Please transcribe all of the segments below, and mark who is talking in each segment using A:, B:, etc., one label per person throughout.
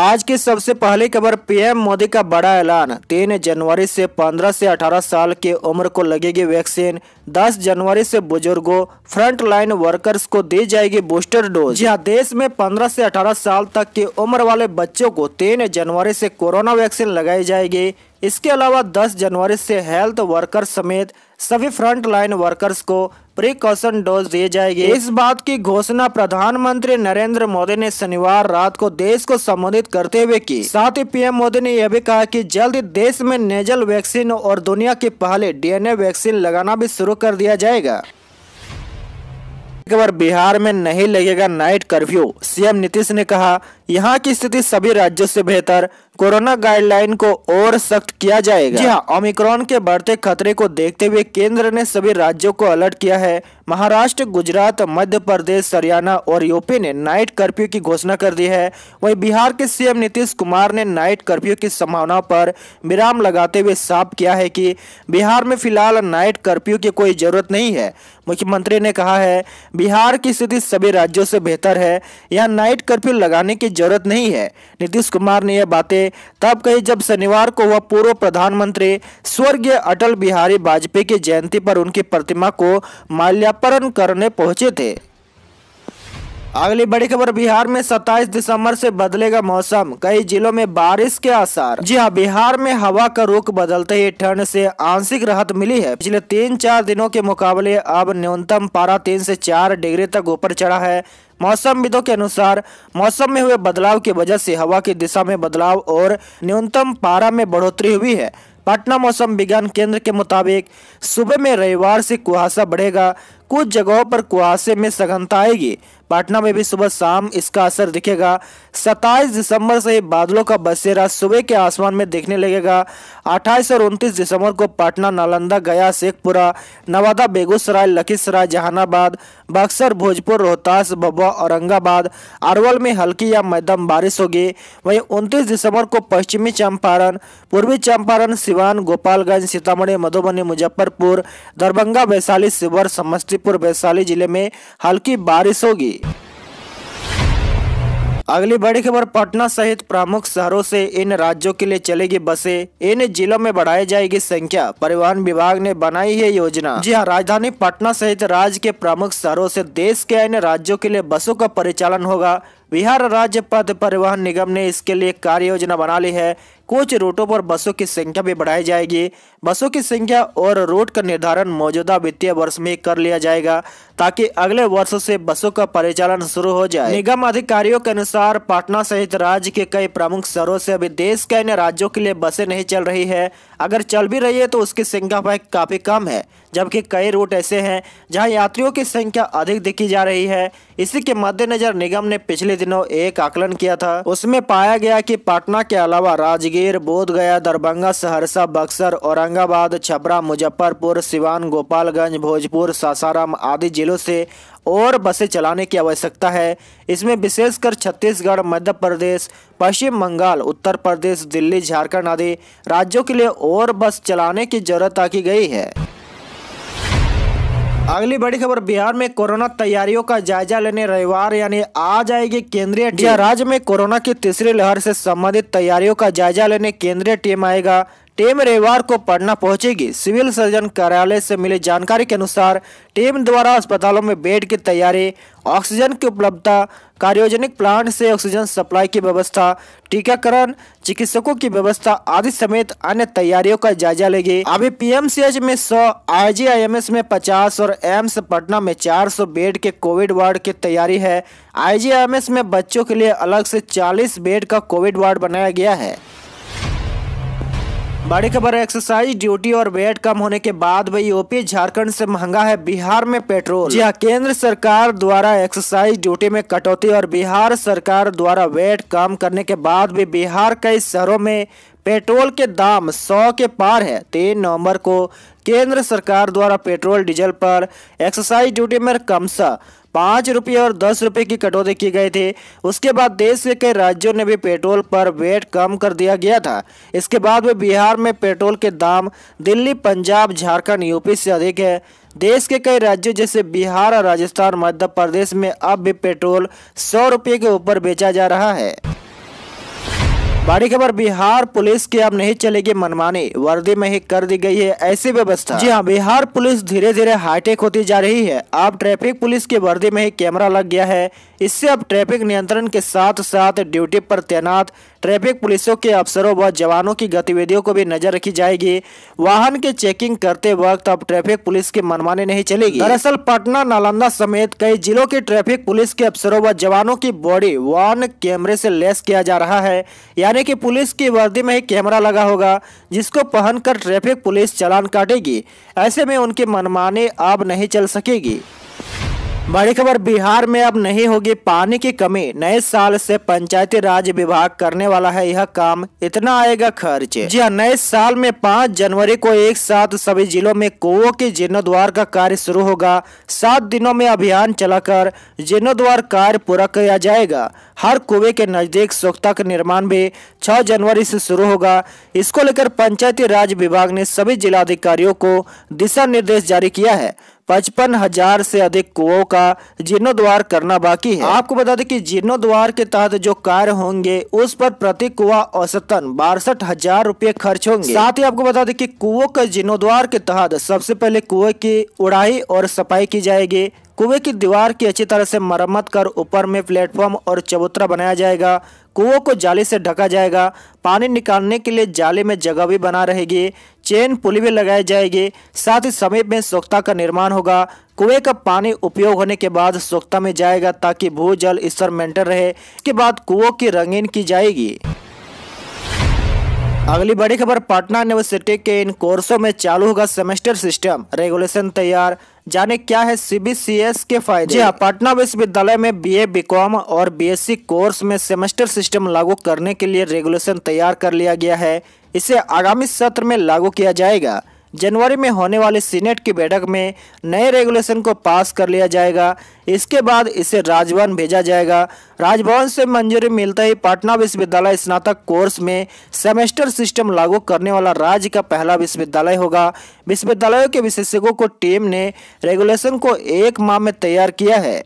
A: आज की सबसे पहली खबर पीएम मोदी का बड़ा ऐलान तीन जनवरी से 15 से 18 साल की उम्र को लगेगी वैक्सीन 10 जनवरी से बुजुर्गों फ्रंट लाइन वर्कर्स को दी जाएगी बूस्टर डोज यहाँ देश में 15 से 18 साल तक की उम्र वाले बच्चों को तीन जनवरी से कोरोना वैक्सीन लगाई जाएगी इसके अलावा दस जनवरी से हेल्थ वर्कर समेत सभी फ्रंट लाइन वर्कर्स को प्रिकॉशन डोज दिए जाएगी इस बात की घोषणा प्रधानमंत्री नरेंद्र मोदी ने शनिवार रात को देश को संबोधित करते हुए की साथ ही पीएम मोदी ने यह भी कहा कि जल्द देश में नेजल वैक्सीन और दुनिया की पहले डीएनए वैक्सीन लगाना भी शुरू कर दिया जाएगा बार बिहार में नहीं लगेगा नाइट कर्फ्यू सीएम नीतीश ने कहा यहाँ की स्थिति सभी राज्यों से बेहतर कोरोना गाइडलाइन को और सख्त किया जाएगा जी हाँ ओमिक्रॉन के बढ़ते खतरे को देखते हुए केंद्र ने सभी राज्यों को अलर्ट किया है महाराष्ट्र गुजरात मध्य प्रदेश हरियाणा और यूपी ने नाइट कर्फ्यू की घोषणा कर दी है वहीं बिहार के सीएम नीतीश कुमार ने नाइट कर्फ्यू की संभावना पर विराम लगाते हुए साफ किया है कि बिहार में फिलहाल नाइट कर्फ्यू की कोई जरूरत नहीं है मुख्यमंत्री ने कहा है बिहार की स्थिति सभी राज्यों से बेहतर है यहाँ नाइट कर्फ्यू लगाने की जरूरत नहीं है नीतीश कुमार ने यह बातें तब कही जब शनिवार को वह पूर्व प्रधानमंत्री स्वर्गीय अटल बिहारी वाजपेयी की जयंती पर उनकी प्रतिमा को माल्या अपहरण करने पहुंचे थे अगली बड़ी खबर बिहार में 27 दिसंबर से बदलेगा मौसम कई जिलों में बारिश के आसार जी हाँ बिहार में हवा का रुख बदलते ही ठंड से आंशिक राहत मिली है पिछले तीन चार दिनों के मुकाबले अब न्यूनतम पारा तीन से चार डिग्री तक ऊपर चढ़ा है मौसमविदों के अनुसार मौसम में हुए बदलाव की वजह से हवा की दिशा में बदलाव और न्यूनतम पारा में बढ़ोतरी हुई है पटना मौसम विज्ञान केंद्र के मुताबिक सुबह में रविवार से कुहासा बढ़ेगा कुछ जगहों पर कुहासे में सघनता आएगी पटना में भी सुबह शाम इसका असर दिखेगा 27 दिसंबर से बादलों का बसेरा सुबह के आसमान में दिखने लगेगा 28 और 29 दिसंबर को पटना नालंदा गया शेखपुरा नवादा बेगूसराय लखीसराय जहानाबाद बक्सर भोजपुर रोहतास भभुआ औरंगाबाद अरवल में हल्की या मध्यम बारिश होगी वहीं उनतीस दिसंबर को पश्चिमी चंपारण पूर्वी चंपारण सिवान गोपालगंज सीतामढ़ी मधुबनी मुजफ्फरपुर दरभंगा वैशाली शिवहर समस्तीपुर वैशाली जिले में हल्की बारिश होगी अगली बड़ी खबर पटना सहित प्रमुख शहरों से इन राज्यों के लिए चलेगी बसें इन जिलों में बढ़ाई जाएगी संख्या परिवहन विभाग ने बनाई है योजना जी हाँ राजधानी पटना सहित राज्य के प्रमुख शहरों से देश के अन्य राज्यों के लिए बसों का परिचालन होगा बिहार राज्य पथ परिवहन निगम ने इसके लिए कार्य योजना बना ली है कुछ रूटों पर बसों की संख्या भी बढ़ाई जाएगी बसों की संख्या और रूट का निर्धारण मौजूदा वित्तीय वर्ष में कर लिया जाएगा ताकि अगले वर्ष से बसों का परिचालन शुरू हो जाए निगम अधिकारियों के अनुसार पटना सहित राज्य के कई प्रमुख शहरों से अभी देश के अन्य राज्यों के लिए बसें नहीं चल रही है अगर चल भी रही है तो उसकी संख्या काफी कम है जबकि कई रूट ऐसे हैं जहाँ यात्रियों की संख्या अधिक देखी जा रही है इसी के मद्देनजर निगम ने पिछले दिनों एक आकलन किया था उसमें पाया गया कि पटना के अलावा राजगीर बोध गया दरभंगा सहरसा बक्सर औरंगाबाद छपरा मुजफ्फरपुर सिवान गोपालगंज भोजपुर सासाराम आदि जिलों से और बसें चलाने की आवश्यकता है इसमें विशेषकर छत्तीसगढ़ मध्य प्रदेश पश्चिम बंगाल उत्तर प्रदेश दिल्ली झारखंड आदि राज्यों के लिए और बस चलाने की जरूरत आकी गई है अगली बड़ी खबर बिहार में कोरोना तैयारियों का जायजा लेने रविवार यानी आज आएगी केंद्रीय टीम राज्य में कोरोना की तीसरी लहर से संबंधित तैयारियों का जायजा लेने केंद्रीय टीम आएगा टीम रविवार को पटना पहुंचेगी सिविल सर्जन कार्यालय से मिली जानकारी के अनुसार टीम द्वारा अस्पतालों में बेड की तैयारी ऑक्सीजन की उपलब्धता कार्योजनिक प्लांट से ऑक्सीजन सप्लाई की व्यवस्था टीकाकरण चिकित्सकों की व्यवस्था आदि समेत अन्य तैयारियों का जायजा लेगी अभी पीएमसीएच में 100, आईजीआईएमएस में 50 और एम्स पटना में 400 बेड के कोविड वार्ड की तैयारी है आईजीआईएमएस में बच्चों के लिए अलग से 40 बेड का कोविड वार्ड बनाया गया है बड़ी खबर है एक्सरसाइज ड्यूटी और वेट कम होने के बाद भी यूपी झारखंड से महंगा है बिहार में पेट्रोल जी हाँ केंद्र सरकार द्वारा एक्सरसाइज ड्यूटी में कटौती और बिहार सरकार द्वारा वेट कम करने के बाद भी बिहार कई शहरों में पेट्रोल के दाम 100 के पार है तीन नवंबर को केंद्र सरकार द्वारा पेट्रोल डीजल पर एक्सरसाइज ड्यूटी में कमसा पाँच रुपये और दस रुपये की कटौती की गई थी उसके बाद देश के कई राज्यों ने भी पेट्रोल पर वेट कम कर दिया गया था इसके बाद भी बिहार में पेट्रोल के दाम दिल्ली पंजाब झारखंड यूपी से अधिक है देश के कई राज्यों जैसे बिहार और राजस्थान मध्य प्रदेश में अब भी पेट्रोल सौ रुपये के ऊपर बेचा जा रहा है बड़ी खबर बिहार पुलिस की अब नहीं चलेगी मनमानी वर्दी में ही कर दी गई है ऐसी व्यवस्था जी हाँ बिहार पुलिस धीरे धीरे हाईटेक होती जा रही है अब ट्रैफिक पुलिस की वर्दी में ही कैमरा लग गया है इससे अब ट्रैफिक नियंत्रण के साथ साथ ड्यूटी पर तैनात ट्रैफिक पुलिसों के अफसरों व जवानों की गतिविधियों को भी नजर रखी जाएगी वाहन के चेकिंग करते वक्त अब ट्रैफिक पुलिस की मनमानी नहीं चलेगी दरअसल पटना नालंदा समेत कई जिलों के ट्रैफिक पुलिस के अफसरों व जवानों की बॉडी वाहन कैमरे से लेस किया जा रहा है यानी कि पुलिस की वर्दी में ही कैमरा लगा होगा जिसको पहनकर ट्रैफिक पुलिस चलान काटेगी ऐसे में उनकी मनमानी अब नहीं चल सकेगी बड़ी खबर बिहार में अब नहीं होगी पानी की कमी नए साल से पंचायती राज विभाग करने वाला है यह काम इतना आएगा खर्च जी हाँ नए साल में पाँच जनवरी को एक साथ सभी जिलों में कुओं के जीर्णोद्वार का कार्य शुरू होगा सात दिनों में अभियान चलाकर जीर्णोद्वार कार्य पूरा किया जाएगा हर कुएं के नजदीक सोखता का निर्माण भी छह जनवरी से शुरू होगा इसको लेकर पंचायती राज विभाग ने सभी जिलाधिकारियों को दिशा निर्देश जारी किया है पचपन हजार से अधिक कुओं का जीर्णोद्वार करना बाकी है आपको बता दें कि जीर्णोद्वार के तहत जो कार्य होंगे उस पर प्रति कुआ औसतन बासठ हजार रूपए खर्च होंगे साथ ही आपको बता दें कि कुओं के जीर्णोद्वार के तहत सबसे पहले कुएं की उड़ाई और सफाई की जाएगी कुएं की दीवार की अच्छी तरह से मरम्मत कर ऊपर में प्लेटफॉर्म और चबूतरा बनाया जाएगा कुओं को जाली से ढका जाएगा पानी निकालने के लिए जाली में जगह भी बना रहेगी चेन पुली भी लगाई जाएगी साथ ही समीप में सोख्ता का निर्माण होगा कुएं का पानी उपयोग होने के बाद सोख्ता में जाएगा ताकि भू जल स्तर मेंटेन रहे के बाद कुओं की रंगीन की जाएगी अगली बड़ी खबर पटना यूनिवर्सिटी के इन कोर्सों में चालू होगा सेमेस्टर सिस्टम रेगुलेशन तैयार जाने क्या है सीबीसीएस के फायदे जी हाँ पटना विश्वविद्यालय में बीए बीकॉम और बीएससी कोर्स में सेमेस्टर सिस्टम लागू करने के लिए रेगुलेशन तैयार कर लिया गया है इसे आगामी सत्र में लागू किया जाएगा जनवरी में होने वाली सीनेट की बैठक में नए रेगुलेशन को पास कर लिया जाएगा इसके बाद इसे राजभवन भेजा जाएगा राजभवन से मंजूरी मिलते ही पटना विश्वविद्यालय स्नातक कोर्स में सेमेस्टर सिस्टम लागू करने वाला राज्य का पहला विश्वविद्यालय होगा विश्वविद्यालयों के विशेषज्ञों को टीम ने रेगुलेशन को एक माह में तैयार किया है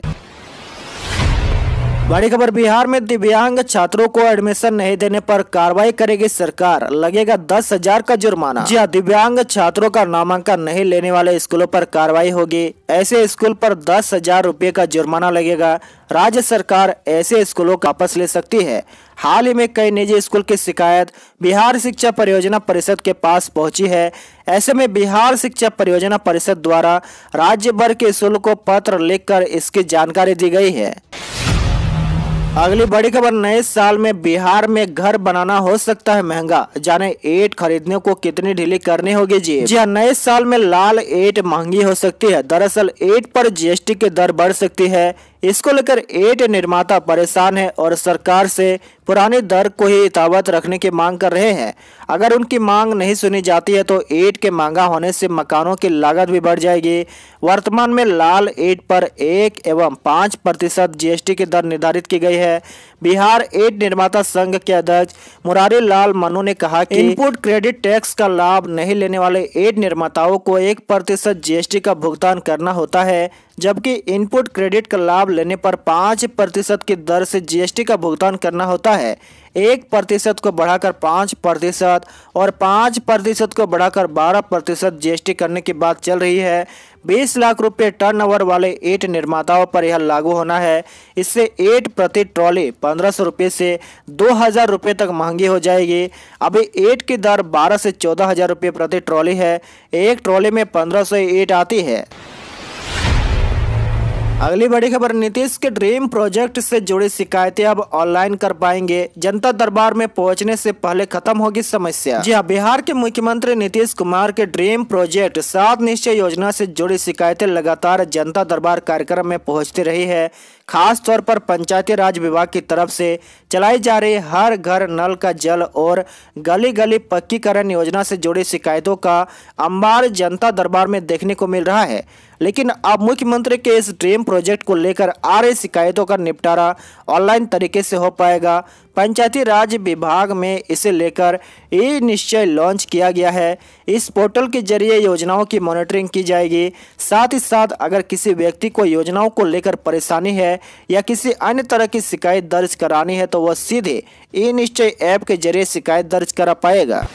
A: बड़ी खबर बिहार में दिव्यांग छात्रों को एडमिशन नहीं देने पर कार्रवाई करेगी सरकार लगेगा दस हजार का जुर्माना जी हाँ दिव्यांग छात्रों का नामांकन नहीं लेने वाले स्कूलों पर कार्रवाई होगी ऐसे स्कूल पर दस हजार रूपए का जुर्माना लगेगा राज्य सरकार ऐसे स्कूलों का वापस ले सकती है हाल ही में कई निजी स्कूल की शिकायत बिहार शिक्षा परियोजना परिषद के पास पहुंची है ऐसे में बिहार शिक्षा परियोजना परिषद द्वारा राज्य भर के स्कूल को पत्र लिखकर इसकी जानकारी दी गई है अगली बड़ी खबर नए साल में बिहार में घर बनाना हो सकता है महंगा जाने एट खरीदने को कितनी ढीली करनी होगी जी जी हाँ नए साल में लाल एट महंगी हो सकती है दरअसल एट पर जीएसटी की दर बढ़ सकती है इसको लेकर एट निर्माता परेशान है और सरकार से पुरानी दर को ही इतावत रखने की मांग कर रहे हैं अगर उनकी मांग नहीं सुनी जाती है तो एट के मांगा होने से मकानों की लागत भी बढ़ जाएगी वर्तमान में लाल एट पर एक एवं पाँच प्रतिशत जीएसटी की दर निर्धारित की गई है बिहार एड निर्माता संघ के अध्यक्ष मुरारी लाल मनु ने कहा कि इनपुट क्रेडिट टैक्स का लाभ नहीं लेने वाले एड निर्माताओं को एक प्रतिशत जी का भुगतान करना होता है जबकि इनपुट क्रेडिट का लाभ लेने पर पाँच प्रतिशत की दर से जीएसटी का भुगतान करना होता है एक प्रतिशत को बढ़ाकर पाँच प्रतिशत और पाँच प्रतिशत को बढ़ाकर बारह प्रतिशत जीएसटी करने की बात चल रही है बीस लाख टर्न ओवर वाले ईट निर्माताओं पर यह लागू होना है इससे ईट प्रति ट्रॉली पंद्रह सौ रुपये से दो हज़ार रुपये तक महंगी हो जाएगी अभी ईट की दर बारह से चौदह हज़ार रुपये प्रति ट्रॉली है एक ट्रॉली में पंद्रह सौ ईट आती है अगली बड़ी खबर नीतीश के ड्रीम प्रोजेक्ट से जुड़ी शिकायतें अब ऑनलाइन कर पाएंगे जनता दरबार में पहुंचने से पहले खत्म होगी समस्या जी हाँ बिहार के मुख्यमंत्री नीतीश कुमार के ड्रीम प्रोजेक्ट सात निश्चय योजना से जुड़ी शिकायतें लगातार जनता दरबार कार्यक्रम में पहुंचती रही है खास तौर पर पंचायती राज विभाग की तरफ से चलाई जा रही हर घर नल का जल और गली गली पक्कीकरण योजना से जुड़ी शिकायतों का अंबार जनता दरबार में देखने को मिल रहा है लेकिन अब मुख्यमंत्री के इस ड्रीम प्रोजेक्ट को लेकर आ रही शिकायतों का निपटारा ऑनलाइन तरीके से हो पाएगा पंचायती राज विभाग में इसे लेकर ई निश्चय लॉन्च किया गया है इस पोर्टल के जरिए योजनाओं की मॉनिटरिंग की जाएगी साथ ही साथ अगर किसी व्यक्ति को योजनाओं को लेकर परेशानी है या किसी अन्य तरह की शिकायत दर्ज करानी है तो वह सीधे ई निश्चय ऐप के जरिए शिकायत दर्ज करा पाएगा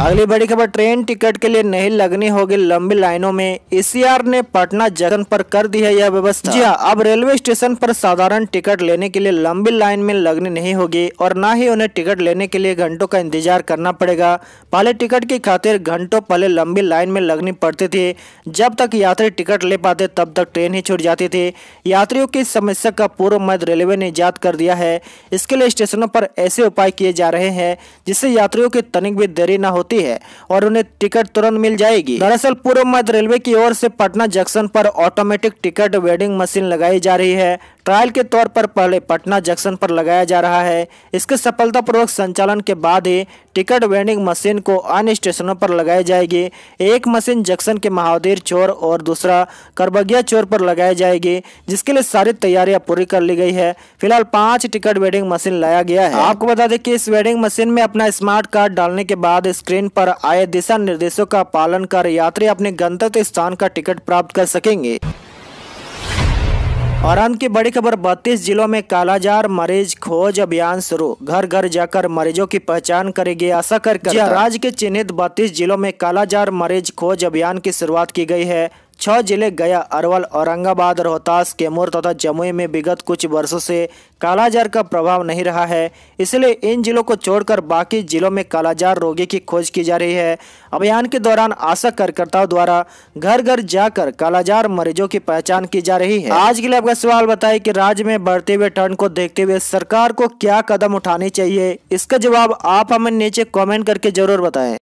A: अगली बड़ी खबर ट्रेन टिकट के लिए नहीं लगनी होगी लंबी लाइनों में एसीआर ने पटना जंक्शन पर कर दी है यह व्यवस्था जी हाँ। अब रेलवे स्टेशन पर साधारण टिकट लेने के लिए लंबी लाइन में लगनी नहीं होगी और न ही उन्हें टिकट लेने के लिए घंटों का इंतजार करना पड़ेगा पहले टिकट की खातिर घंटों पहले लंबी लाइन में लगनी पड़ती थी जब तक यात्री टिकट ले पाते तब तक ट्रेन ही छूट जाती थी यात्रियों की समस्या का पूर्व मध्य रेलवे ने ईजाद कर दिया है इसके लिए स्टेशनों पर ऐसे उपाय किए जा रहे हैं जिससे यात्रियों की तनिक भी देरी न हो होती है और उन्हें टिकट तुरंत मिल जाएगी दरअसल पूर्व मध्य रेलवे की ओर से पटना जंक्शन पर ऑटोमेटिक टिकट वेडिंग मशीन लगाई जा रही है ट्रायल के तौर पर पहले पटना जंक्शन पर लगाया जा रहा है इसके सफलतापूर्वक संचालन के बाद ही टिकट वेंडिंग मशीन को अन्य स्टेशनों पर लगाई जाएगी एक मशीन जंक्शन के महावीर चोर और दूसरा करबगिया चोर पर लगाई जाएगी जिसके लिए सारी तैयारियां पूरी कर ली गई है फिलहाल पांच टिकट वेडिंग मशीन लाया गया है आपको बता दें कि इस वेडिंग मशीन में अपना स्मार्ट कार्ड डालने के बाद स्क्रीन पर आए दिशा निर्देशों का पालन कर यात्री अपने गंतव्य स्थान का टिकट प्राप्त कर सकेंगे और अंत की बड़ी खबर 32 जिलों में कालाजार मरीज खोज अभियान शुरू घर घर जाकर मरीजों की पहचान करेगी आशा कर हाँ। राज्य के चिन्हित 32 जिलों में कालाजार मरीज खोज अभियान की शुरुआत की गई है छह जिले गया अरवल औरंगाबाद रोहतास कैमूर तथा जमुई में विगत कुछ वर्षों से कालाजार का प्रभाव नहीं रहा है इसलिए इन जिलों को छोड़कर बाकी जिलों में कालाजार रोगी की खोज की जा रही है अभियान के दौरान आशा कार्यकर्ताओं द्वारा घर घर जाकर कालाजार मरीजों की पहचान की जा रही है आज के लिए आपका सवाल बताए की राज्य में बढ़ते हुए ठंड को देखते हुए सरकार को क्या कदम उठाने चाहिए इसका जवाब आप हमें नीचे कॉमेंट करके जरूर बताए